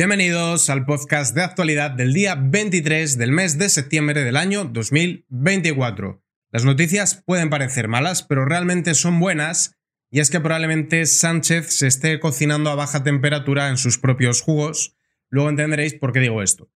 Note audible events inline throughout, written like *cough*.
Bienvenidos al podcast de actualidad del día 23 del mes de septiembre del año 2024. Las noticias pueden parecer malas, pero realmente son buenas, y es que probablemente Sánchez se esté cocinando a baja temperatura en sus propios jugos. Luego entenderéis por qué digo esto.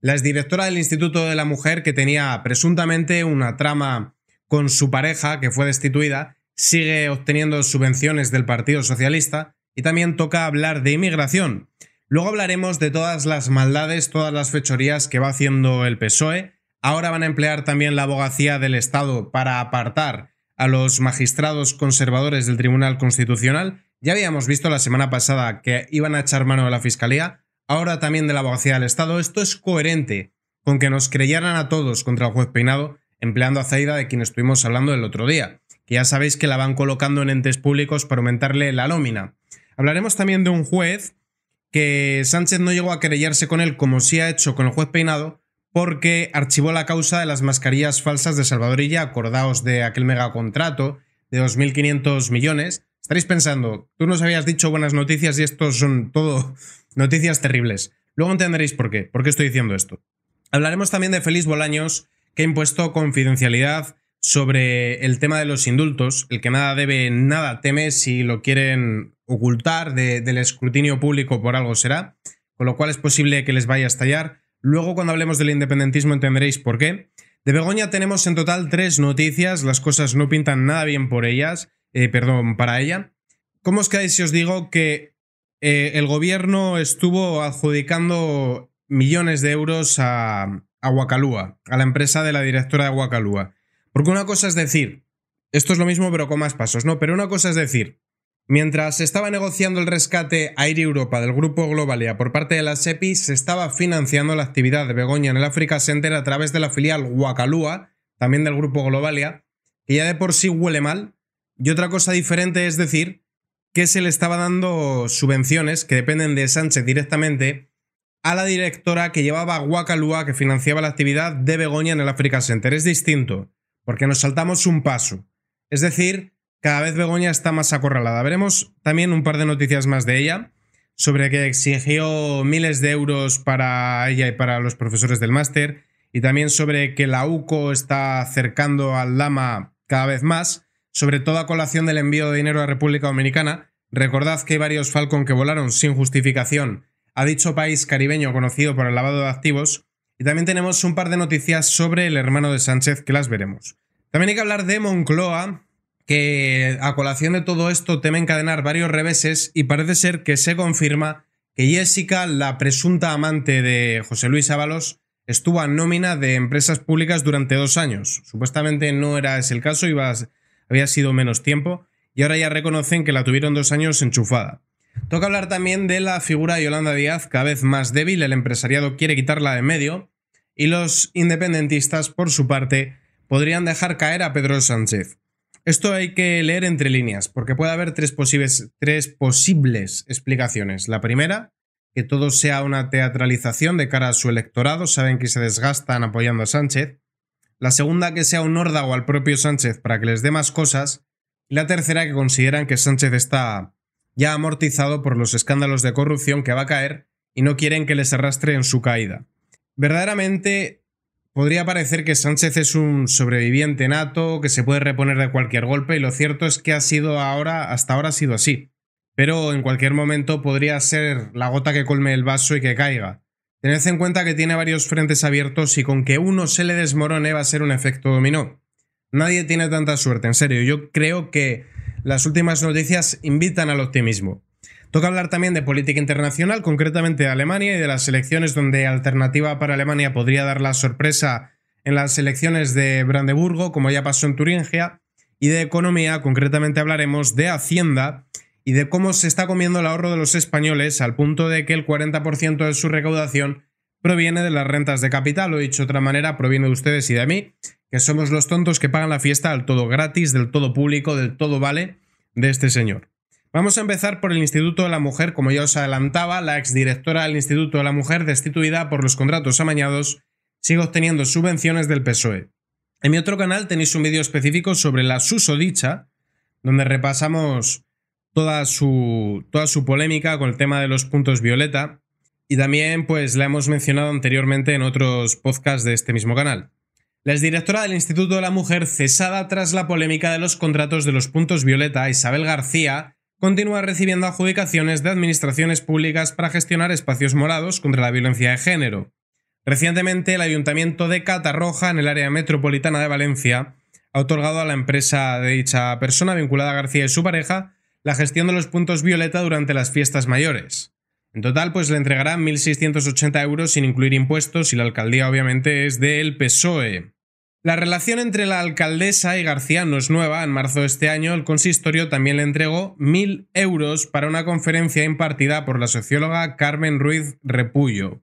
La exdirectora del Instituto de la Mujer, que tenía presuntamente una trama con su pareja, que fue destituida, sigue obteniendo subvenciones del Partido Socialista y también toca hablar de inmigración. Luego hablaremos de todas las maldades, todas las fechorías que va haciendo el PSOE. Ahora van a emplear también la abogacía del Estado para apartar a los magistrados conservadores del Tribunal Constitucional. Ya habíamos visto la semana pasada que iban a echar mano a la Fiscalía, ahora también de la abogacía del Estado. Esto es coherente con que nos creyeran a todos contra el juez Peinado, empleando a Zaida de quien estuvimos hablando el otro día, que ya sabéis que la van colocando en entes públicos para aumentarle la nómina. Hablaremos también de un juez que Sánchez no llegó a querellarse con él como sí ha hecho con el juez Peinado, porque archivó la causa de las mascarillas falsas de Salvadorilla, acordaos de aquel megacontrato de 2.500 millones. Estaréis pensando, tú nos habías dicho buenas noticias y esto son todo *laughs* noticias terribles. Luego entenderéis por qué, por qué estoy diciendo esto. Hablaremos también de Feliz Bolaños, que ha impuesto confidencialidad sobre el tema de los indultos, el que nada debe, nada teme, si lo quieren ocultar del escrutinio público por algo será, con lo cual es posible que les vaya a estallar. Luego cuando hablemos del independentismo entenderéis por qué. De Begoña tenemos en total tres noticias, las cosas no pintan nada bien por ellas, eh, perdón, para ella. ¿Cómo os quedáis si os digo que eh, el gobierno estuvo adjudicando millones de euros a, a a la empresa de la directora de Guacalúa? Porque una cosa es decir, esto es lo mismo pero con más pasos, ¿no? Pero una cosa es decir, mientras se estaba negociando el rescate Air Europa del grupo Globalia por parte de la SEPI, se estaba financiando la actividad de Begoña en el Africa Center a través de la filial Huacalúa, también del grupo Globalia, que ya de por sí huele mal. Y otra cosa diferente es decir que se le estaba dando subvenciones que dependen de Sánchez directamente a la directora que llevaba a que financiaba la actividad de Begoña en el Africa Center. Es distinto porque nos saltamos un paso. Es decir, cada vez Begoña está más acorralada. Veremos también un par de noticias más de ella, sobre que exigió miles de euros para ella y para los profesores del máster, y también sobre que la UCO está acercando al Lama cada vez más, sobre toda colación del envío de dinero a República Dominicana. Recordad que hay varios Falcon que volaron sin justificación a dicho país caribeño conocido por el lavado de activos, y también tenemos un par de noticias sobre el hermano de Sánchez que las veremos. También hay que hablar de Moncloa, que a colación de todo esto teme encadenar varios reveses y parece ser que se confirma que Jessica, la presunta amante de José Luis Ábalos, estuvo a nómina de empresas públicas durante dos años. Supuestamente no era ese el caso, iba había sido menos tiempo y ahora ya reconocen que la tuvieron dos años enchufada. Toca hablar también de la figura de Yolanda Díaz, cada vez más débil, el empresariado quiere quitarla de medio, y los independentistas, por su parte, podrían dejar caer a Pedro Sánchez. Esto hay que leer entre líneas, porque puede haber tres posibles, tres posibles explicaciones. La primera, que todo sea una teatralización de cara a su electorado, saben que se desgastan apoyando a Sánchez. La segunda, que sea un órdago al propio Sánchez para que les dé más cosas. Y la tercera, que consideran que Sánchez está ya amortizado por los escándalos de corrupción que va a caer y no quieren que les arrastre en su caída. Verdaderamente podría parecer que Sánchez es un sobreviviente nato, que se puede reponer de cualquier golpe y lo cierto es que ha sido ahora, hasta ahora ha sido así. Pero en cualquier momento podría ser la gota que colme el vaso y que caiga. Tened en cuenta que tiene varios frentes abiertos y con que uno se le desmorone va a ser un efecto dominó. Nadie tiene tanta suerte, en serio. Yo creo que las últimas noticias invitan al optimismo. Toca hablar también de política internacional, concretamente de Alemania y de las elecciones donde Alternativa para Alemania podría dar la sorpresa en las elecciones de Brandeburgo, como ya pasó en Turingia, y de economía, concretamente hablaremos de Hacienda y de cómo se está comiendo el ahorro de los españoles al punto de que el 40% de su recaudación proviene de las rentas de capital, o dicho de otra manera, proviene de ustedes y de mí, que somos los tontos que pagan la fiesta al todo gratis, del todo público, del todo vale de este señor. Vamos a empezar por el Instituto de la Mujer, como ya os adelantaba, la exdirectora del Instituto de la Mujer, destituida por los contratos amañados, sigue obteniendo subvenciones del PSOE. En mi otro canal tenéis un vídeo específico sobre la susodicha, donde repasamos toda su, toda su polémica con el tema de los puntos violeta, y también pues la hemos mencionado anteriormente en otros podcasts de este mismo canal. La exdirectora del Instituto de la Mujer, cesada tras la polémica de los contratos de los puntos violeta, Isabel García, continúa recibiendo adjudicaciones de administraciones públicas para gestionar espacios morados contra la violencia de género. Recientemente, el Ayuntamiento de Catarroja, en el área metropolitana de Valencia, ha otorgado a la empresa de dicha persona vinculada a García y su pareja la gestión de los puntos violeta durante las fiestas mayores. En total, pues le entregarán 1.680 euros sin incluir impuestos y la alcaldía obviamente es del PSOE. La relación entre la alcaldesa y García no es nueva. En marzo de este año, el consistorio también le entregó 1.000 euros para una conferencia impartida por la socióloga Carmen Ruiz Repullo.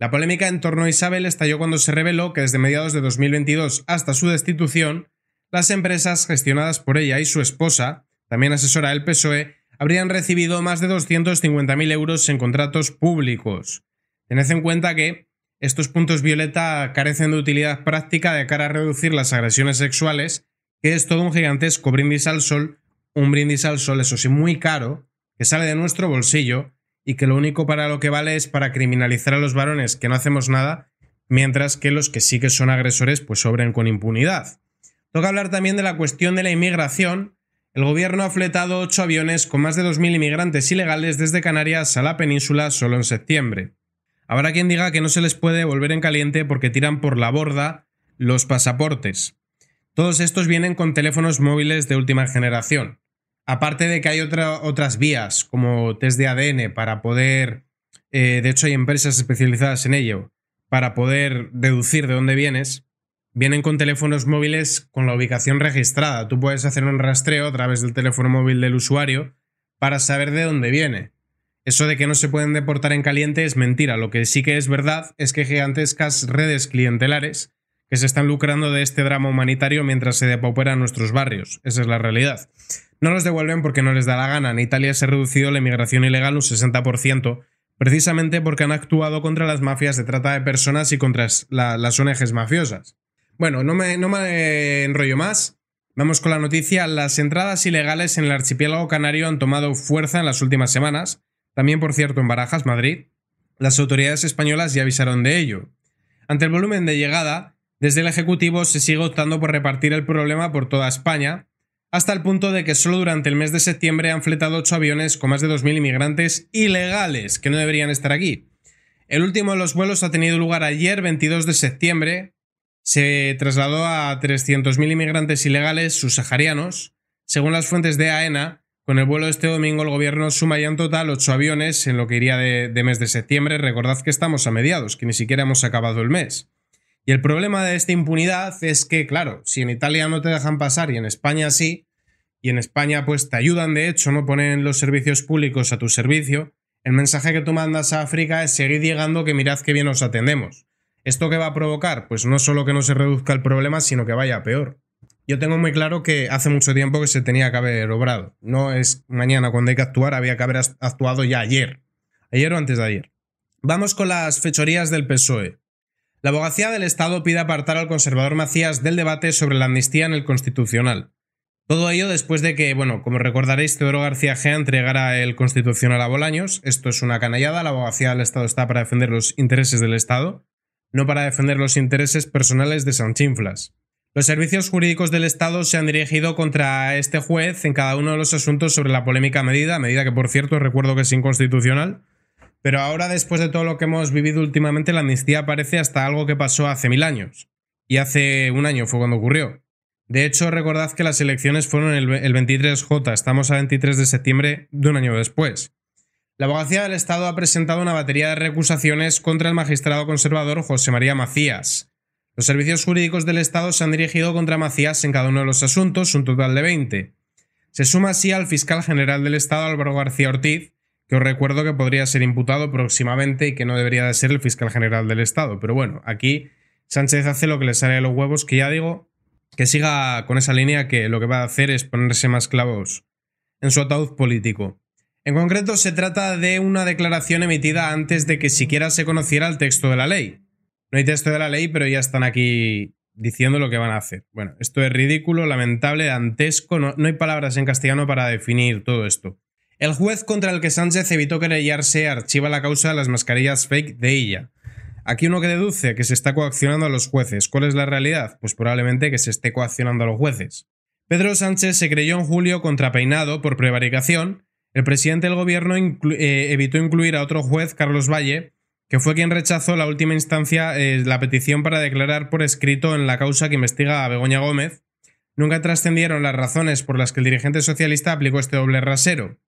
La polémica en torno a Isabel estalló cuando se reveló que desde mediados de 2022 hasta su destitución, las empresas gestionadas por ella y su esposa, también asesora del PSOE, habrían recibido más de 250.000 euros en contratos públicos. Tened en cuenta que estos puntos violeta carecen de utilidad práctica de cara a reducir las agresiones sexuales, que es todo un gigantesco brindis al sol, un brindis al sol, eso sí, muy caro, que sale de nuestro bolsillo y que lo único para lo que vale es para criminalizar a los varones que no hacemos nada, mientras que los que sí que son agresores pues sobren con impunidad. Toca hablar también de la cuestión de la inmigración. El gobierno ha fletado ocho aviones con más de 2.000 inmigrantes ilegales desde Canarias a la península solo en septiembre. Habrá quien diga que no se les puede volver en caliente porque tiran por la borda los pasaportes. Todos estos vienen con teléfonos móviles de última generación. Aparte de que hay otras vías, como test de ADN, para poder, eh, de hecho hay empresas especializadas en ello, para poder deducir de dónde vienes, vienen con teléfonos móviles con la ubicación registrada. Tú puedes hacer un rastreo a través del teléfono móvil del usuario para saber de dónde viene. Eso de que no se pueden deportar en caliente es mentira. Lo que sí que es verdad es que gigantescas redes clientelares que se están lucrando de este drama humanitario mientras se depauperan nuestros barrios. Esa es la realidad. No los devuelven porque no les da la gana. En Italia se ha reducido la inmigración ilegal un 60%, precisamente porque han actuado contra las mafias de trata de personas y contra las ONGs mafiosas. Bueno, no me, no me enrollo más. Vamos con la noticia. Las entradas ilegales en el archipiélago canario han tomado fuerza en las últimas semanas también, por cierto, en Barajas, Madrid, las autoridades españolas ya avisaron de ello. Ante el volumen de llegada, desde el Ejecutivo se sigue optando por repartir el problema por toda España, hasta el punto de que solo durante el mes de septiembre han fletado ocho aviones con más de 2.000 inmigrantes ilegales que no deberían estar aquí. El último de los vuelos ha tenido lugar ayer, 22 de septiembre. Se trasladó a 300.000 inmigrantes ilegales subsaharianos. Según las fuentes de AENA, con el vuelo de este domingo, el gobierno suma ya en total ocho aviones en lo que iría de, mes de septiembre. Recordad que estamos a mediados, que ni siquiera hemos acabado el mes. Y el problema de esta impunidad es que, claro, si en Italia no te dejan pasar y en España sí, y en España pues te ayudan de hecho, no ponen los servicios públicos a tu servicio, el mensaje que tú mandas a África es seguir llegando que mirad que bien os atendemos. ¿Esto qué va a provocar? Pues no solo que no se reduzca el problema, sino que vaya peor. Yo tengo muy claro que hace mucho tiempo que se tenía que haber obrado. No es mañana cuando hay que actuar, había que haber actuado ya ayer. Ayer o antes de ayer. Vamos con las fechorías del PSOE. La abogacía del Estado pide apartar al conservador Macías del debate sobre la amnistía en el Constitucional. Todo ello después de que, bueno, como recordaréis, Teodoro García Gea entregara el Constitucional a Bolaños. Esto es una canallada, la abogacía del Estado está para defender los intereses del Estado, no para defender los intereses personales de Sanchinflas. Los servicios jurídicos del Estado se han dirigido contra este juez en cada uno de los asuntos sobre la polémica medida, medida que por cierto recuerdo que es inconstitucional. Pero ahora, después de todo lo que hemos vivido últimamente, la amnistía parece hasta algo que pasó hace mil años. Y hace un año fue cuando ocurrió. De hecho, recordad que las elecciones fueron el 23J, estamos a 23 de septiembre de un año después. La abogacía del Estado ha presentado una batería de recusaciones contra el magistrado conservador José María Macías, los servicios jurídicos del Estado se han dirigido contra Macías en cada uno de los asuntos, un total de 20. Se suma así al fiscal general del Estado Álvaro García Ortiz, que os recuerdo que podría ser imputado próximamente y que no debería de ser el fiscal general del Estado. Pero bueno, aquí Sánchez hace lo que le sale de los huevos, que ya digo, que siga con esa línea que lo que va a hacer es ponerse más clavos en su ataúd político. En concreto, se trata de una declaración emitida antes de que siquiera se conociera el texto de la ley. No hay texto de la ley, pero ya están aquí diciendo lo que van a hacer. Bueno, esto es ridículo, lamentable, dantesco, no, hay palabras en castellano para definir todo esto. El juez contra el que Sánchez evitó querellarse archiva la causa de las mascarillas fake de ella. Aquí uno que deduce que se está coaccionando a los jueces. ¿Cuál es la realidad? Pues probablemente que se esté coaccionando a los jueces. Pedro Sánchez se creyó en julio contrapeinado por prevaricación. El presidente del gobierno eh, evitó incluir a otro juez, Carlos Valle, que fue quien rechazó la última instancia eh, la petición para declarar por escrito en la causa que investiga a Begoña Gómez, nunca trascendieron las razones por las que el dirigente socialista aplicó este doble rasero.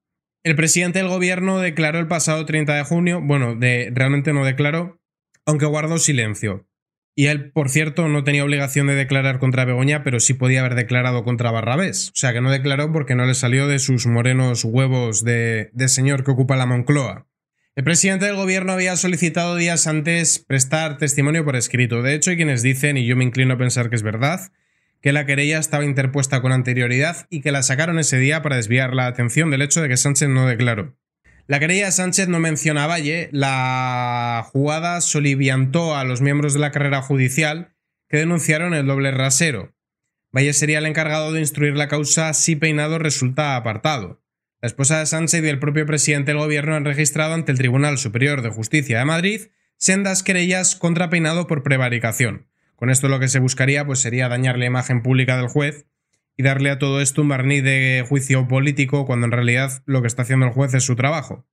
El presidente del gobierno declaró el pasado 30 de junio, bueno, de, realmente no declaró, aunque guardó silencio. Y él, por cierto, no tenía obligación de declarar contra Begoña, pero sí podía haber declarado contra Barrabés. O sea que no declaró porque no le salió de sus morenos huevos de señor que ocupa la Moncloa. El presidente del gobierno había solicitado días antes prestar testimonio por escrito. De hecho, hay quienes dicen, y yo me inclino a pensar que es verdad, que la querella estaba interpuesta con anterioridad y que la sacaron ese día para desviar la atención del hecho de que Sánchez no declaró. La querella de Sánchez no menciona a Valle, la jugada soliviantó a los miembros de la carrera judicial que denunciaron el doble rasero. Valle sería el encargado de instruir la causa si Peinado resulta apartado. La esposa de Sánchez y el propio presidente del gobierno han registrado ante el Tribunal Superior de Justicia de Madrid sendas querellas contrapeinado por prevaricación. Con esto lo que se buscaría pues, sería dañar la imagen pública del juez y darle a todo esto un barniz de juicio político cuando en realidad lo que está haciendo el juez es su trabajo.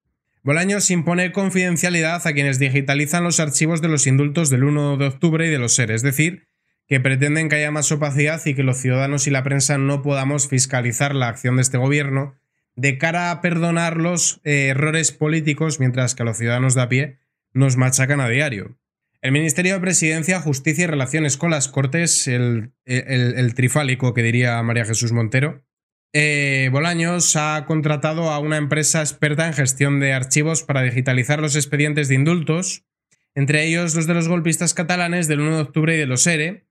Bolaños impone confidencialidad a quienes digitalizan los archivos de los indultos del 1 de octubre y de los seres. es decir, que pretenden que haya más opacidad y que los ciudadanos y la prensa no podamos fiscalizar la acción de este gobierno de cara a perdonar los eh, errores políticos mientras que a los ciudadanos de a pie nos machacan a diario. El Ministerio de Presidencia, Justicia y Relaciones con las Cortes, el, trifálico que diría María Jesús Montero, eh, Bolaños ha contratado a una empresa experta en gestión de archivos para digitalizar los expedientes de indultos, entre ellos los de los golpistas catalanes del 1 de octubre y de los ERE, e.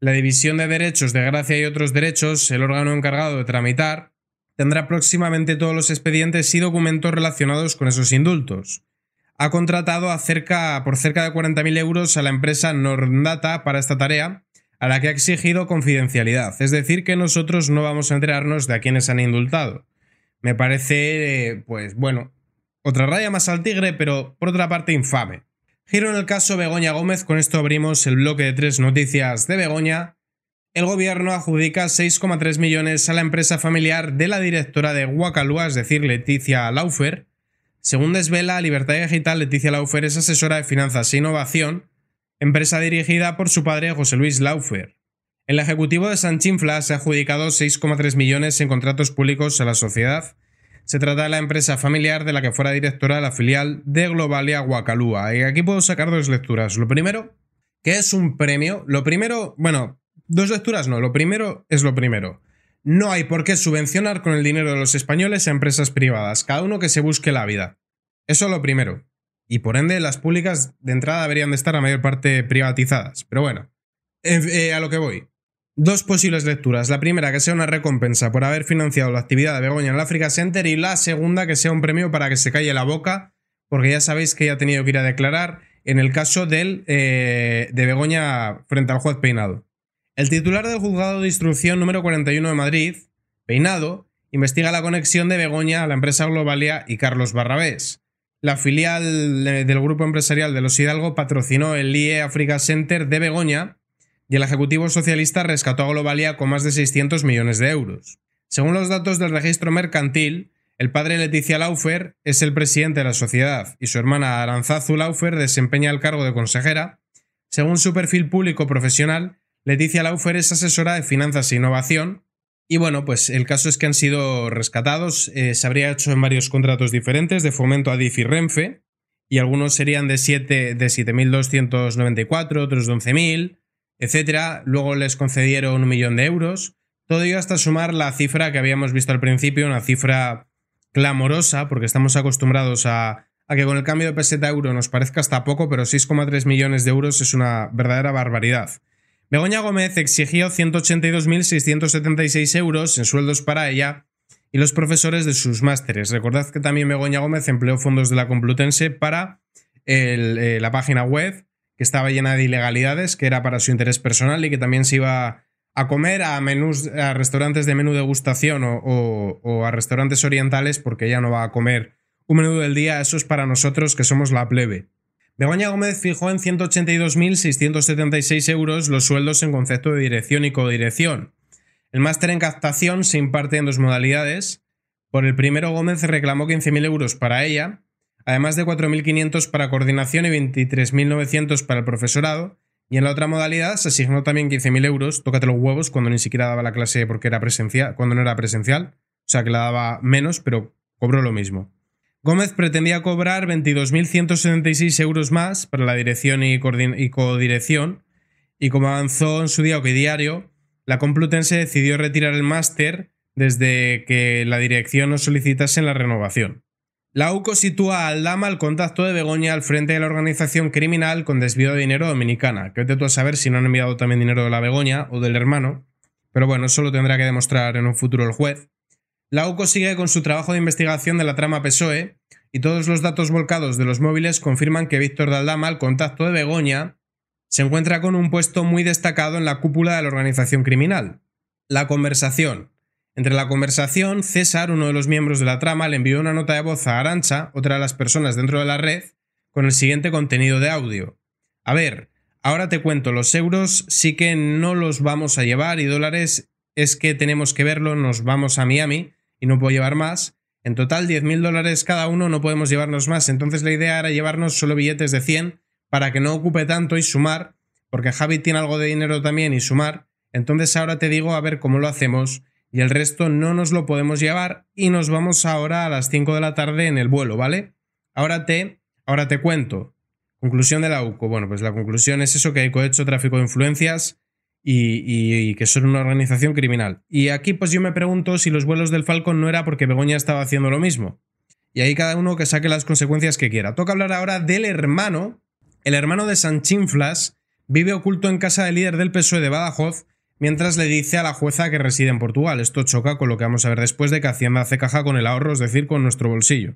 la División de Derechos de Gracia y otros Derechos, el órgano encargado de tramitar, tendrá próximamente todos los expedientes y documentos relacionados con esos indultos. Ha contratado por cerca de 40.000 euros a la empresa Nordata para esta tarea, a la que ha exigido confidencialidad, es decir, que nosotros no vamos a enterarnos de a quienes han indultado. Me parece, pues bueno, otra raya más al tigre, pero por otra parte infame. Giro en el caso Begoña Gómez, con esto abrimos el bloque de tres noticias de Begoña el gobierno adjudica 6,3 millones a la empresa familiar de la directora de Guacalúa, es decir, Leticia Laufer. Según desvela Libertad Digital, Leticia Laufer es asesora de finanzas e innovación, empresa dirigida por su padre José Luis Laufer. El ejecutivo de Sanchinfla se ha adjudicado 6,3 millones en contratos públicos a la sociedad. Se trata de la empresa familiar de la que fuera directora de la filial de Globalia Guacalúa. Y aquí puedo sacar dos lecturas. Lo primero, que es un premio. Lo primero, bueno, Dos lecturas no, lo primero es lo primero. No hay por qué subvencionar con el dinero de los españoles a empresas privadas, cada uno que se busque la vida. Eso es lo primero. Y por ende, las públicas de entrada deberían de estar a mayor parte privatizadas. Pero bueno, eh, a lo que voy. Dos posibles lecturas. La primera, que sea una recompensa por haber financiado la actividad de Begoña en el Africa Center. Y la segunda, que sea un premio para que se calle la boca, porque ya sabéis que ya ha tenido que ir a declarar en el caso eh, de Begoña frente al juez Peinado. El titular del juzgado de instrucción número 41 de Madrid, Peinado, investiga la conexión de Begoña a la empresa Globalia y Carlos Barrabés. La filial eh, del grupo empresarial de los Hidalgo patrocinó el IE Africa Center de Begoña y el ejecutivo socialista rescató a Globalia con más de 600 millones de euros. Según los datos del registro mercantil, el padre Leticia Laufer es el presidente de la sociedad y su hermana Aranzazu Laufer desempeña el cargo de consejera. Según su perfil público profesional, Leticia Laufer es asesora de finanzas e innovación. Y bueno, pues el caso es que han sido rescatados. Eh, se habría hecho en varios contratos diferentes de fomento a DIF y Renfe. Y algunos serían de de 7.294, otros de 11.000, etc. Luego les concedieron un millón de euros. Todo ello hasta sumar la cifra que habíamos visto al principio, una cifra clamorosa, porque estamos acostumbrados a, a que con el cambio de peseta a euro nos parezca hasta poco, pero 6,3 millones de euros es una verdadera barbaridad. Begoña Gómez exigió 182.676 euros en sueldos para ella y los profesores de sus másteres. Recordad que también Begoña Gómez empleó fondos de la Complutense para eh, la página web, que estaba llena de ilegalidades, que era para su interés personal y que también se iba a comer a menús, a restaurantes de menú degustación o, o a restaurantes orientales, porque ella no va a comer un menú del día, eso es para nosotros que somos la plebe. Begoña Gómez fijó en 182.676 euros los sueldos en concepto de dirección y codirección. El máster en captación se imparte en dos modalidades. Por el primero, Gómez reclamó 15.000 euros para ella, además de 4.500 para coordinación y 23.900 para el profesorado, y en la otra modalidad se asignó también 15.000 euros, tócate los huevos, cuando ni siquiera daba la clase porque era presencial, cuando no era presencial, o sea que la daba menos, pero cobró lo mismo. Gómez pretendía cobrar 22.176 euros más para la dirección y, codirección, y como avanzó en su día o diario, la Complutense decidió retirar el máster desde que la dirección no solicitase la renovación. La UCO sitúa al Dama al contacto de Begoña al frente de la organización criminal con desvío de dinero dominicana, que te tú a saber si no han enviado también dinero de la Begoña o del hermano, pero bueno, eso lo tendrá que demostrar en un futuro el juez. Lauco sigue con su trabajo de investigación de la trama PSOE y todos los datos volcados de los móviles confirman que Víctor Daldama, al contacto de Begoña, se encuentra con un puesto muy destacado en la cúpula de la organización criminal. La conversación. Entre la conversación, César, uno de los miembros de la trama, le envió una nota de voz a Arancha, otra de las personas dentro de la red, con el siguiente contenido de audio. A ver, ahora te cuento, los euros sí que no los vamos a llevar y dólares es que tenemos que verlo, nos vamos a Miami y no puedo llevar más. En total, 10.000 dólares cada uno, no podemos llevarnos más. Entonces la idea era llevarnos solo billetes de 100 para que no ocupe tanto y sumar, porque Javi tiene algo de dinero también y sumar. Entonces ahora te digo a ver cómo lo hacemos y el resto no nos lo podemos llevar y nos vamos ahora a las 5 de la tarde en el vuelo, ¿vale? Ahora te, ahora te cuento. Conclusión de la UCO. Bueno, pues la conclusión es eso que hay cohecho, tráfico de influencias, y, que son una organización criminal. Y aquí pues yo me pregunto si los vuelos del Falcon no era porque Begoña estaba haciendo lo mismo. Y ahí cada uno que saque las consecuencias que quiera. Toca hablar ahora del hermano. El hermano de Sanchinflas vive oculto en casa del líder del PSOE de Badajoz mientras le dice a la jueza que reside en Portugal. Esto choca con lo que vamos a ver después de que Hacienda hace caja con el ahorro, es decir, con nuestro bolsillo.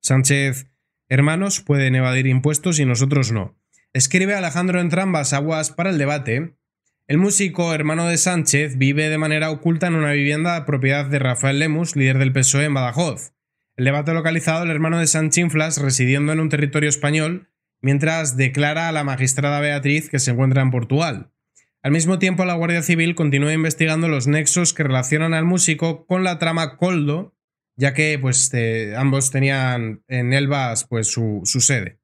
Sánchez, hermanos, pueden evadir impuestos y nosotros no. Escribe Alejandro Entrambas Aguas para el debate el músico, hermano de Sánchez, vive de manera oculta en una vivienda propiedad de Rafael Lemus, líder del PSOE en Badajoz. El debate localizado el hermano de inflas residiendo en un territorio español, mientras declara a la magistrada Beatriz que se encuentra en Portugal. Al mismo tiempo, la Guardia Civil continúa investigando los nexos que relacionan al músico con la trama Coldo, ya que pues, eh, ambos tenían en Elvas pues, su sede.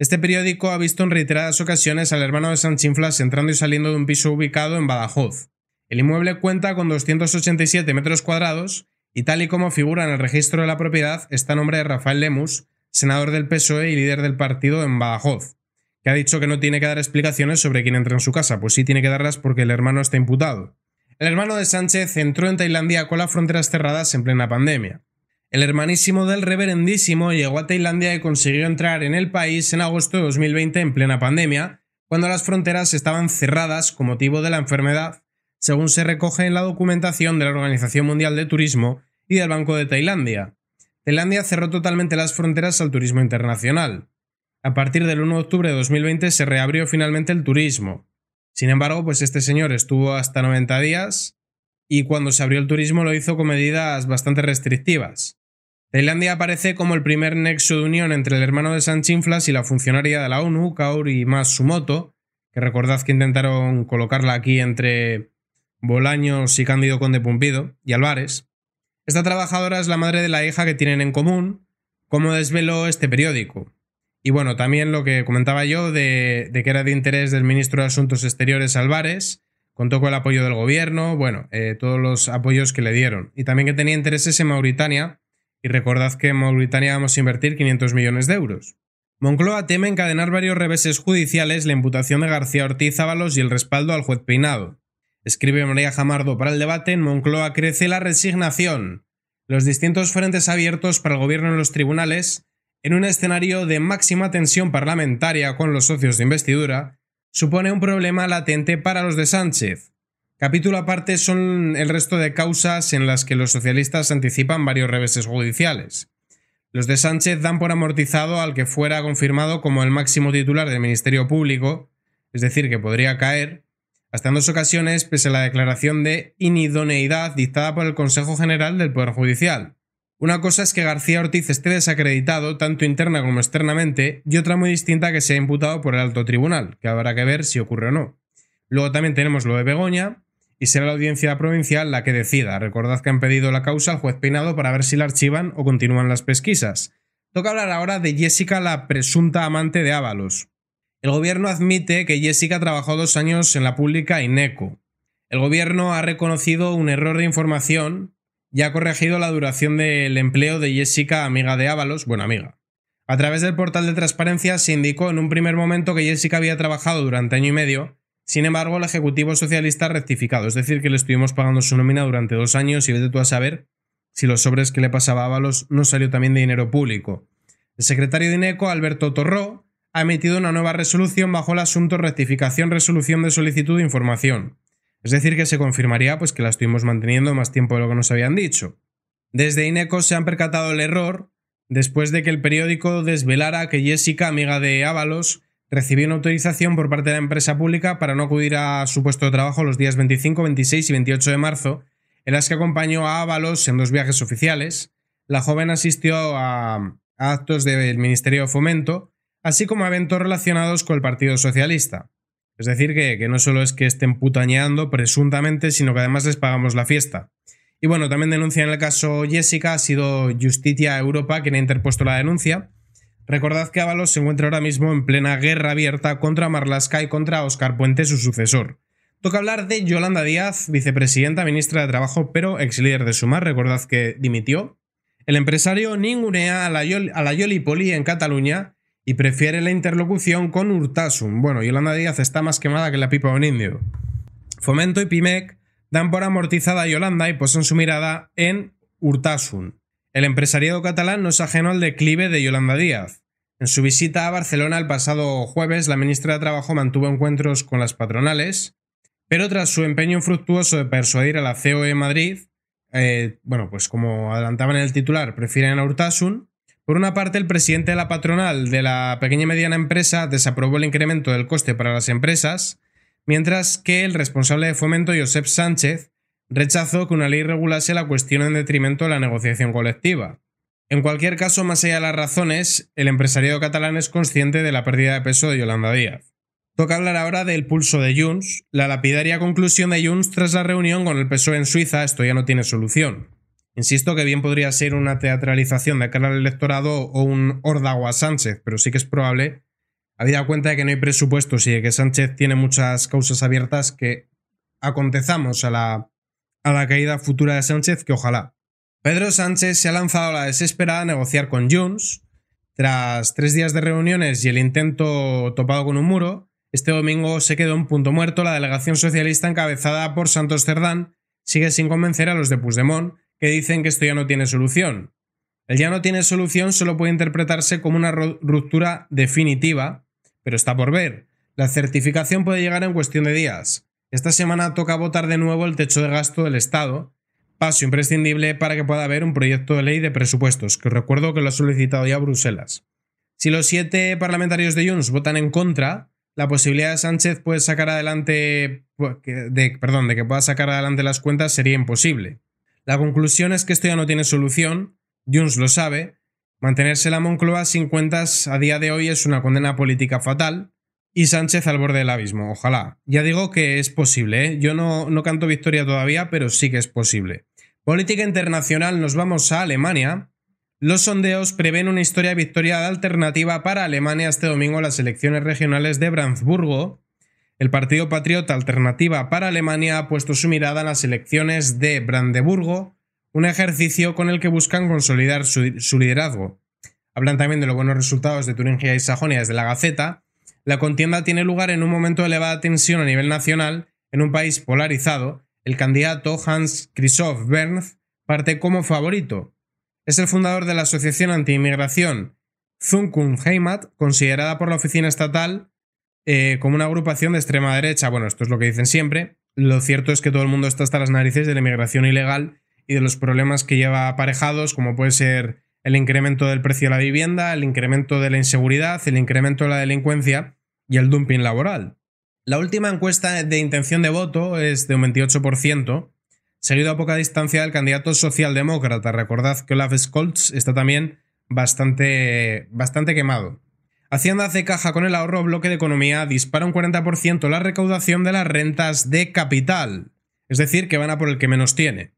Este periódico ha visto en reiteradas ocasiones al hermano de Sanchinflas entrando y saliendo de un piso ubicado en Badajoz. El inmueble cuenta con 287 metros cuadrados y tal y como figura en el registro de la propiedad está a nombre de Rafael Lemus, senador del PSOE y líder del partido en Badajoz, que ha dicho que no tiene que dar explicaciones sobre quién entra en su casa, pues sí tiene que darlas porque el hermano está imputado. El hermano de Sánchez entró en Tailandia con las fronteras cerradas en plena pandemia. El hermanísimo del reverendísimo llegó a Tailandia y consiguió entrar en el país en agosto de 2020 en plena pandemia, cuando las fronteras estaban cerradas con motivo de la enfermedad, según se recoge en la documentación de la Organización Mundial de Turismo y del Banco de Tailandia. Tailandia cerró totalmente las fronteras al turismo internacional. A partir del 1 de octubre de 2020 se reabrió finalmente el turismo. Sin embargo, pues este señor estuvo hasta 90 días y cuando se abrió el turismo lo hizo con medidas bastante restrictivas. Tailandia aparece como el primer nexo de unión entre el hermano de Sanchinflas y la funcionaria de la ONU, Kaori Sumoto, que recordad que intentaron colocarla aquí entre Bolaños y Cándido Conde Pumpido, y Álvarez. Esta trabajadora es la madre de la hija que tienen en común, como desveló este periódico. Y bueno, también lo que comentaba yo de, que era de interés del ministro de Asuntos Exteriores Álvarez, contó con el apoyo del gobierno, bueno, eh, todos los apoyos que le dieron. Y también que tenía intereses en Mauritania, y recordad que en Mauritania vamos a invertir 500 millones de euros. Moncloa teme encadenar varios reveses judiciales, la imputación de García Ortiz Ábalos y el respaldo al juez Peinado. Escribe María Jamardo para el debate, en Moncloa crece la resignación. Los distintos frentes abiertos para el gobierno en los tribunales, en un escenario de máxima tensión parlamentaria con los socios de investidura, supone un problema latente para los de Sánchez. Capítulo aparte son el resto de causas en las que los socialistas anticipan varios reveses judiciales. Los de Sánchez dan por amortizado al que fuera confirmado como el máximo titular del Ministerio Público, es decir, que podría caer, hasta en dos ocasiones pese a la declaración de inidoneidad dictada por el Consejo General del Poder Judicial. Una cosa es que García Ortiz esté desacreditado tanto interna como externamente y otra muy distinta que sea imputado por el alto tribunal, que habrá que ver si ocurre o no. Luego también tenemos lo de Begoña, y será la audiencia provincial la que decida. Recordad que han pedido la causa al juez Peinado para ver si la archivan o continúan las pesquisas. Toca hablar ahora de Jessica, la presunta amante de Ábalos. El gobierno admite que Jessica trabajó dos años en la pública INECO. El gobierno ha reconocido un error de información y ha corregido la duración del empleo de Jessica, amiga de Ábalos, buena amiga. A través del portal de transparencia se indicó en un primer momento que Jessica había trabajado durante año y medio sin embargo, el Ejecutivo Socialista ha rectificado, es decir, que le estuvimos pagando su nómina durante dos años y vete tú a saber si los sobres que le pasaba a Ábalos no salió también de dinero público. El secretario de INECO, Alberto Torró, ha emitido una nueva resolución bajo el asunto rectificación resolución de solicitud de información. Es decir, que se confirmaría pues, que la estuvimos manteniendo más tiempo de lo que nos habían dicho. Desde INECO se han percatado el error después de que el periódico desvelara que Jessica, amiga de Ábalos, Recibió una autorización por parte de la empresa pública para no acudir a su puesto de trabajo los días 25, 26 y 28 de marzo, en las que acompañó a Ábalos en dos viajes oficiales. La joven asistió a, actos del Ministerio de Fomento, así como a eventos relacionados con el Partido Socialista. Es decir, que, no solo es que estén putañeando presuntamente, sino que además les pagamos la fiesta. Y bueno, también denuncia en el caso Jessica, ha sido Justicia Europa quien ha interpuesto la denuncia, Recordad que Ábalos se encuentra ahora mismo en plena guerra abierta contra Marlaska y contra Oscar Puente, su sucesor. Toca hablar de Yolanda Díaz, vicepresidenta, ministra de Trabajo, pero ex líder de Sumar, recordad que dimitió. El empresario ningunea a la, Yoli, en Cataluña y prefiere la interlocución con Urtasun. Bueno, Yolanda Díaz está más quemada que la pipa de un indio. Fomento y Pimec dan por amortizada a Yolanda y posan su mirada en Urtasun. El empresariado catalán no es ajeno al declive de Yolanda Díaz. En su visita a Barcelona el pasado jueves, la ministra de Trabajo mantuvo encuentros con las patronales, pero tras su empeño infructuoso de persuadir a la COE Madrid, eh, bueno, pues como adelantaban en el titular, prefieren a Urtasun, por una parte, el presidente de la patronal de la pequeña y mediana empresa desaprobó el incremento del coste para las empresas, mientras que el responsable de fomento, Josep Sánchez, Rechazo que una ley regulase la cuestión en detrimento de la negociación colectiva. En cualquier caso, más allá de las razones, el empresariado catalán es consciente de la pérdida de peso de Yolanda Díaz. Toca hablar ahora del pulso de Junts, la lapidaria conclusión de Junts tras la reunión con el PSOE en Suiza, esto ya no tiene solución. Insisto que bien podría ser una teatralización de cara al electorado o un hordago a Sánchez, pero sí que es probable, habida cuenta de que no hay presupuestos y de que Sánchez tiene muchas causas abiertas, que acontezamos a la a la caída futura de Sánchez que ojalá. Pedro Sánchez se ha lanzado a la desesperada a negociar con Junts. Tras tres días de reuniones y el intento topado con un muro, este domingo se quedó en punto muerto la delegación socialista encabezada por Santos Cerdán sigue sin convencer a los de Puigdemont, que dicen que esto ya no tiene solución. El ya no tiene solución solo puede interpretarse como una ruptura definitiva, pero está por ver. La certificación puede llegar en cuestión de días. Esta semana toca votar de nuevo el techo de gasto del Estado, paso imprescindible para que pueda haber un proyecto de ley de presupuestos, que recuerdo que lo ha solicitado ya Bruselas. Si los siete parlamentarios de Junts votan en contra, la posibilidad de Sánchez puede sacar adelante, pues, de, perdón, de que pueda sacar adelante las cuentas sería imposible. La conclusión es que esto ya no tiene solución, Junts lo sabe, mantenerse la Moncloa sin cuentas a día de hoy es una condena política fatal, y Sánchez al borde del abismo, ojalá. Ya digo que es posible, ¿eh? yo no, canto victoria todavía, pero sí que es posible. Política internacional, nos vamos a Alemania. Los sondeos prevén una historia victoria alternativa para Alemania este domingo en las elecciones regionales de Brandsburgo. El Partido Patriota Alternativa para Alemania ha puesto su mirada en las elecciones de Brandeburgo, un ejercicio con el que buscan consolidar su, su liderazgo. Hablan también de los buenos resultados de Turingia y Sajonia desde la Gaceta la contienda tiene lugar en un momento de elevada tensión a nivel nacional, en un país polarizado, el candidato Hans Christoph Bernth parte como favorito. Es el fundador de la asociación antiinmigración Heimat, considerada por la oficina estatal eh, como una agrupación de extrema derecha. Bueno, esto es lo que dicen siempre. Lo cierto es que todo el mundo está hasta las narices de la inmigración ilegal y de los problemas que lleva aparejados, como puede ser el incremento del precio de la vivienda, el incremento de la inseguridad, el incremento de la delincuencia y el dumping laboral. La última encuesta de intención de voto es de un 28%, seguido a poca distancia del candidato socialdemócrata. Recordad que Olaf Scholz está también bastante, bastante quemado. Hacienda hace caja con el ahorro, bloque de economía dispara un 40% la recaudación de las rentas de capital, es decir, que van a por el que menos tiene.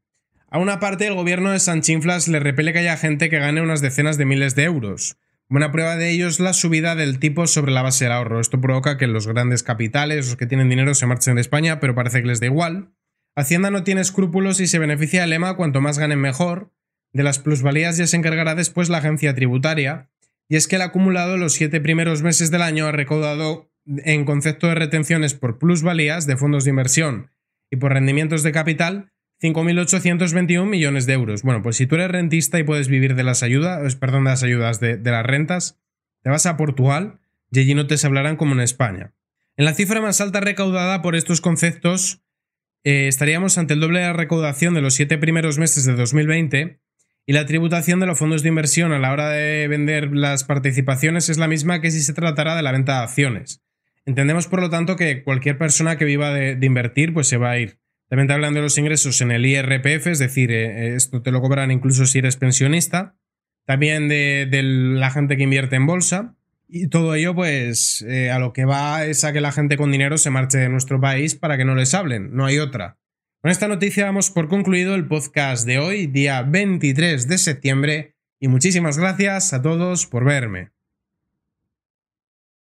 A una parte, el gobierno de Sanchinflas le repele que haya gente que gane unas decenas de miles de euros. Buena prueba de ello es la subida del tipo sobre la base del ahorro. Esto provoca que los grandes capitales, los que tienen dinero, se marchen de España, pero parece que les da igual. Hacienda no tiene escrúpulos y se beneficia del lema cuanto más ganen mejor. De las plusvalías ya se encargará después la agencia tributaria. Y es que el acumulado los siete primeros meses del año ha recaudado en concepto de retenciones por plusvalías de fondos de inversión y por rendimientos de capital 5.821 millones de euros. Bueno, pues si tú eres rentista y puedes vivir de las ayudas, perdón, de las ayudas de, las rentas, te vas a Portugal y allí no te se hablarán como en España. En la cifra más alta recaudada por estos conceptos, eh, estaríamos ante el doble de la recaudación de los siete primeros meses de 2020 y la tributación de los fondos de inversión a la hora de vender las participaciones es la misma que si se tratara de la venta de acciones. Entendemos, por lo tanto, que cualquier persona que viva de invertir, pues se va a ir también te hablan de los ingresos en el IRPF, es decir, eh, eh, esto te lo cobran incluso si eres pensionista. También de, la gente que invierte en bolsa. Y todo ello, pues, eh, a lo que va es a que la gente con dinero se marche de nuestro país para que no les hablen, no hay otra. Con esta noticia damos por concluido el podcast de hoy, día 23 de septiembre, y muchísimas gracias a todos por verme.